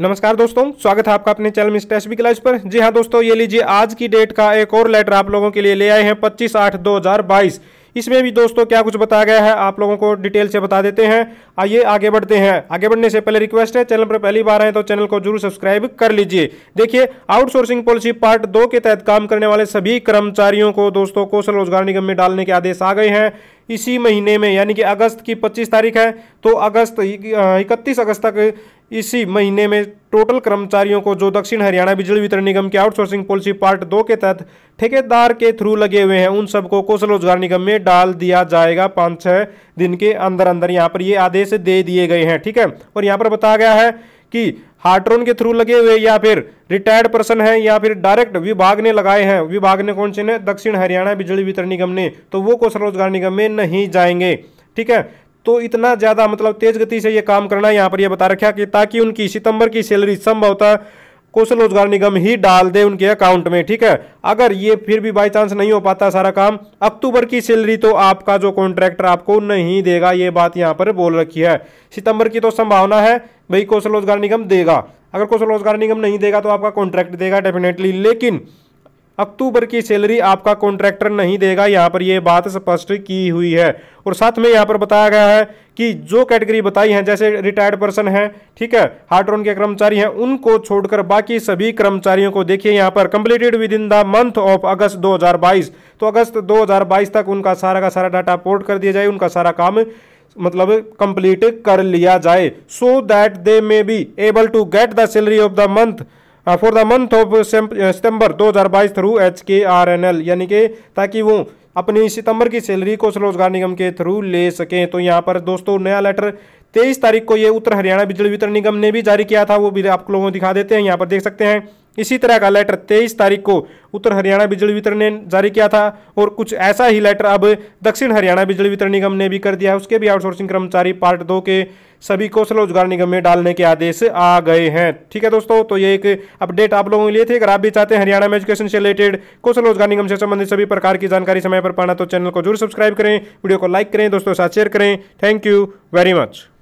नमस्कार दोस्तों स्वागत है आपका अपने channel Mister S B class पर जी हाँ दोस्तों ये लीजिए आज की डेट का एक और लेटर आप लोगों के लिए ले आए हैं 25 आठ 2022 इसमें भी दोस्तों क्या कुछ बताया गया है आप लोगों को डिटेल से बता देते हैं आइए आगे बढ़ते हैं आगे बढ़ने से पहले रिक्वेस्ट है चैनल पर पहली बार आए तो चैनल को जरूर सब्सक्राइब कर लीजिए देखिए आउटसोर्सिंग पॉलिसी पार्ट दो के तहत काम करने वाले सभी कर्मचारियों को दोस्तों कौशल रोजगार निगम में डालने के आदेश आ गए हैं इसी महीने में यानी कि अगस्त की 25 तारीख है तो अगस्त इकतीस अगस्त तक इसी महीने में टोटल कर्मचारियों को जो दक्षिण हरियाणा बिजली वितरण निगम की आउटसोर्सिंग पॉलिसी पार्ट दो के तहत ठेकेदार के थ्रू लगे हुए हैं उन सबको कौशल रोजगार निगम में डाल दिया जाएगा पाँच छः दिन के अंदर अंदर यहाँ पर ये आदेश दे दिए गए हैं ठीक है और यहाँ पर बताया गया है कि हार्ट्रोन के थ्रू लगे हुए या फिर रिटायर्ड पर्सन है या फिर डायरेक्ट विभाग ने लगाए हैं विभाग ने कौन से ने दक्षिण हरियाणा बिजली वितरण निगम ने तो वो कौशल रोजगार निगम में नहीं जाएंगे ठीक है तो इतना ज़्यादा मतलब तेज गति से ये काम करना यहाँ पर ये बता रखा कि ताकि उनकी सितंबर की सैलरी संभवतः कौशल रोजगार निगम ही डाल दे उनके अकाउंट में ठीक है अगर ये फिर भी बाई चांस नहीं हो पाता सारा काम अक्टूबर की सैलरी तो आपका जो कॉन्ट्रैक्टर आपको नहीं देगा ये बात यहाँ पर बोल रखी है सितंबर की तो संभावना है भाई कौशल रोजगार निगम देगा अगर कौशल रोजगार निगम नहीं देगा तो आपका कॉन्ट्रैक्ट देगा डेफिनेटली लेकिन अक्टूबर की सैलरी आपका कॉन्ट्रैक्टर नहीं देगा यहाँ पर यह बात स्पष्ट की हुई है और साथ में यहाँ पर बताया गया है कि जो कैटेगरी बताई है जैसे रिटायर्ड पर्सन है ठीक है रोन के कर्मचारी हैं उनको छोड़कर बाकी सभी कर्मचारियों को देखिए यहाँ पर completed within the month of August 2022 तो अगस्त 2022 तक उनका सारा का सारा डाटा पोर्ट कर दिया जाए उनका सारा काम मतलब कंप्लीट कर लिया जाए so that they may be able to get the salary of the month for the month of September 2022 through H K R N L यानी कि ताकि वो अपनी सितंबर की सैलरी को स्वरोजगार निगम के थ्रू ले सकें तो यहाँ पर दोस्तों नया लेटर तेईस तारीख को ये उत्तर हरियाणा बिजली वितरण निगम ने भी जारी किया था वो भी आप लोगों को दिखा देते हैं यहाँ पर देख सकते हैं इसी तरह का लेटर तेईस तारीख को उत्तर हरियाणा बिजली वितरण ने जारी किया था और कुछ ऐसा ही लेटर अब दक्षिण हरियाणा बिजली वितरण निगम ने भी कर दिया है उसके भी आउटसोर्सिंग कर्मचारी पार्ट दो के सभी कौशल रोजगार निगम में डालने के आदेश आ गए हैं ठीक है दोस्तों तो ये एक अपडेट आप लोगों के लिए थी अगर आप भी चाहते हैं हरियाणा में एजुकेशन से रिलेटेड कौशल रोजगार निगम से संबंधित सभी प्रकार की जानकारी समय पर पाना तो चैनल को जरूर सब्सक्राइब करें वीडियो को लाइक करें दोस्तों के साथ शेयर करें थैंक यू वेरी मच